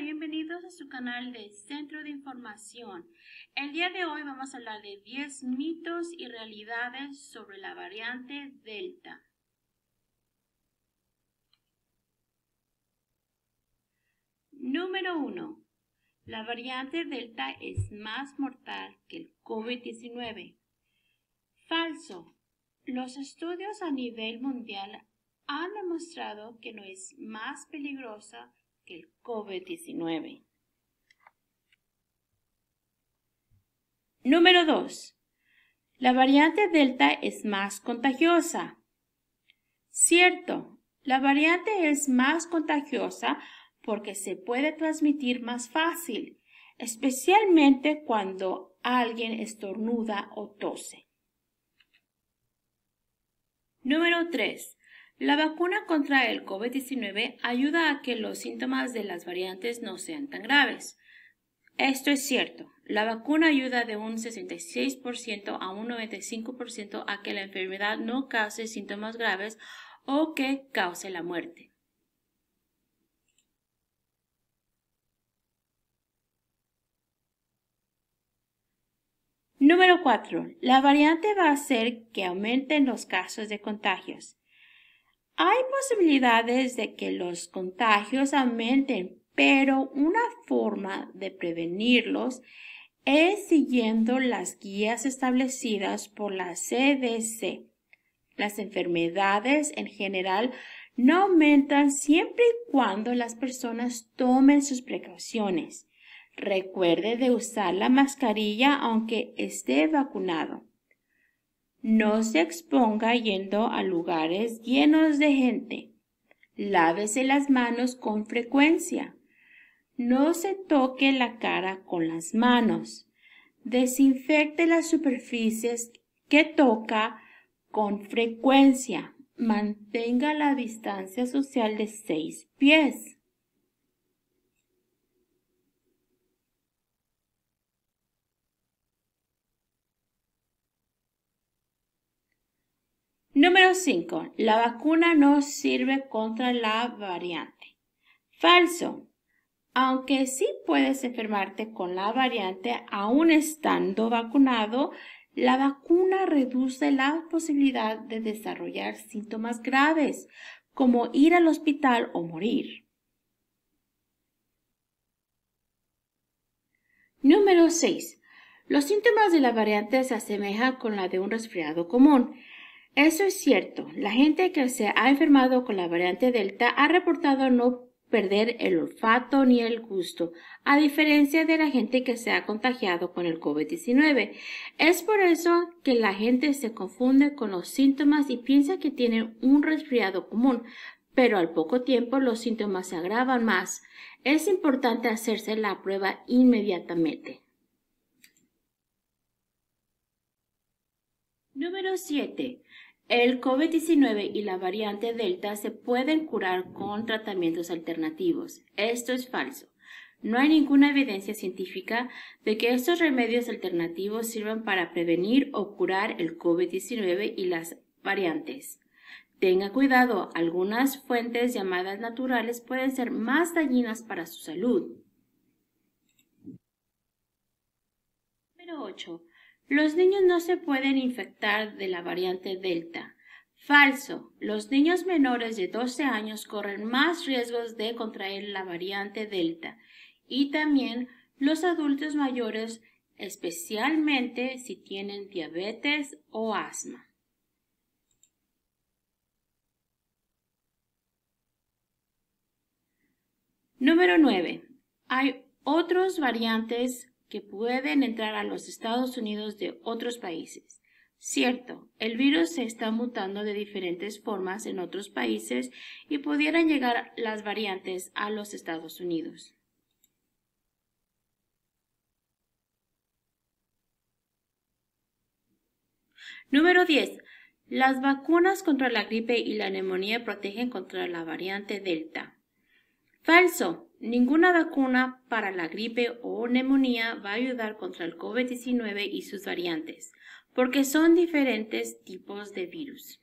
bienvenidos a su canal de Centro de Información. El día de hoy vamos a hablar de 10 mitos y realidades sobre la variante Delta. Número 1. La variante Delta es más mortal que el COVID-19. Falso. Los estudios a nivel mundial han demostrado que no es más peligrosa el COVID-19. Número 2. La variante Delta es más contagiosa. Cierto, la variante es más contagiosa porque se puede transmitir más fácil, especialmente cuando alguien estornuda o tose. Número 3. La vacuna contra el COVID-19 ayuda a que los síntomas de las variantes no sean tan graves. Esto es cierto. La vacuna ayuda de un 66% a un 95% a que la enfermedad no cause síntomas graves o que cause la muerte. Número 4. La variante va a hacer que aumenten los casos de contagios. Hay posibilidades de que los contagios aumenten, pero una forma de prevenirlos es siguiendo las guías establecidas por la CDC. Las enfermedades en general no aumentan siempre y cuando las personas tomen sus precauciones. Recuerde de usar la mascarilla aunque esté vacunado. No se exponga yendo a lugares llenos de gente. Lávese las manos con frecuencia. No se toque la cara con las manos. Desinfecte las superficies que toca con frecuencia. Mantenga la distancia social de seis pies. Número 5. La vacuna no sirve contra la variante. Falso. Aunque sí puedes enfermarte con la variante aún estando vacunado, la vacuna reduce la posibilidad de desarrollar síntomas graves, como ir al hospital o morir. Número 6. Los síntomas de la variante se asemejan con la de un resfriado común. Eso es cierto. La gente que se ha enfermado con la variante Delta ha reportado no perder el olfato ni el gusto, a diferencia de la gente que se ha contagiado con el COVID-19. Es por eso que la gente se confunde con los síntomas y piensa que tienen un resfriado común, pero al poco tiempo los síntomas se agravan más. Es importante hacerse la prueba inmediatamente. Número 7. El COVID-19 y la variante Delta se pueden curar con tratamientos alternativos. Esto es falso. No hay ninguna evidencia científica de que estos remedios alternativos sirvan para prevenir o curar el COVID-19 y las variantes. Tenga cuidado, algunas fuentes llamadas naturales pueden ser más dañinas para su salud. Número 8. Los niños no se pueden infectar de la variante Delta. Falso. Los niños menores de 12 años corren más riesgos de contraer la variante Delta y también los adultos mayores, especialmente si tienen diabetes o asma. Número 9. Hay otros variantes que pueden entrar a los Estados Unidos de otros países. Cierto, el virus se está mutando de diferentes formas en otros países y pudieran llegar las variantes a los Estados Unidos. Número 10. Las vacunas contra la gripe y la neumonía protegen contra la variante Delta. Falso. Ninguna vacuna para la gripe o neumonía va a ayudar contra el COVID-19 y sus variantes, porque son diferentes tipos de virus.